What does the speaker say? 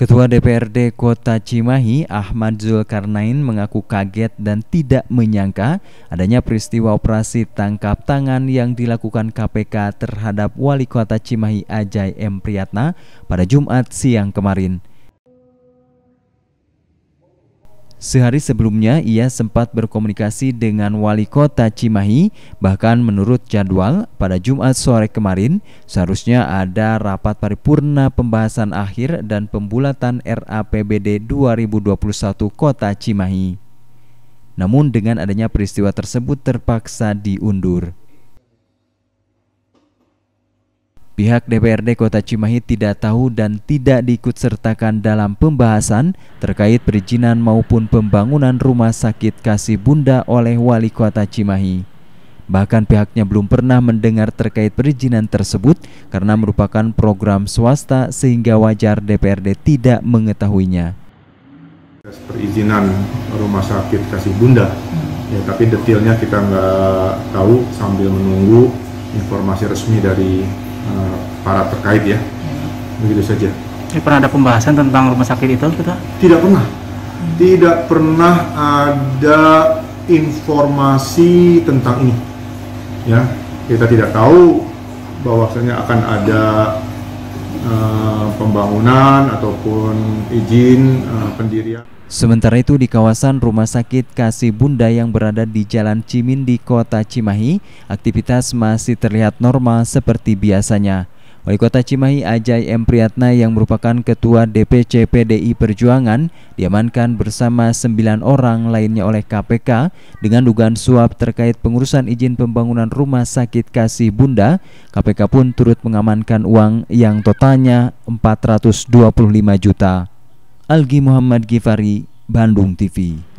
Ketua DPRD Kota Cimahi Ahmad Zulkarnain mengaku kaget dan tidak menyangka adanya peristiwa operasi tangkap tangan yang dilakukan KPK terhadap Wali Kota Cimahi Ajay M. Priyatna pada Jumat siang kemarin. Sehari sebelumnya ia sempat berkomunikasi dengan wali kota Cimahi, bahkan menurut jadwal pada Jumat sore kemarin seharusnya ada rapat paripurna pembahasan akhir dan pembulatan RAPBD 2021 Kota Cimahi. Namun dengan adanya peristiwa tersebut terpaksa diundur. Pihak DPRD Kota Cimahi tidak tahu dan tidak diikutsertakan dalam pembahasan terkait perizinan maupun pembangunan rumah sakit Kasih Bunda oleh Wali Kota Cimahi. Bahkan pihaknya belum pernah mendengar terkait perizinan tersebut karena merupakan program swasta sehingga wajar DPRD tidak mengetahuinya. Perizinan rumah sakit Kasih Bunda, ya tapi detailnya kita nggak tahu sambil menunggu informasi resmi dari Eh, para terkait ya begitu saja. Ini eh, pernah ada pembahasan tentang rumah sakit itu kita? Tidak pernah, tidak pernah ada informasi tentang ini. Ya, kita tidak tahu bahwasanya akan ada Eh, pembangunan ataupun izin eh, pendirian. Sementara itu di kawasan Rumah Sakit Kasih Bunda yang berada di Jalan Cimin di Kota Cimahi, aktivitas masih terlihat normal seperti biasanya. Wali Kota Cimahi Ajay M. Priyatna yang merupakan Ketua DPC PDI Perjuangan diamankan bersama sembilan orang lainnya oleh KPK dengan dugaan suap terkait pengurusan izin pembangunan rumah sakit Kasih Bunda. KPK pun turut mengamankan uang yang totalnya 425 juta. Algi Muhammad Gifari, Bandung TV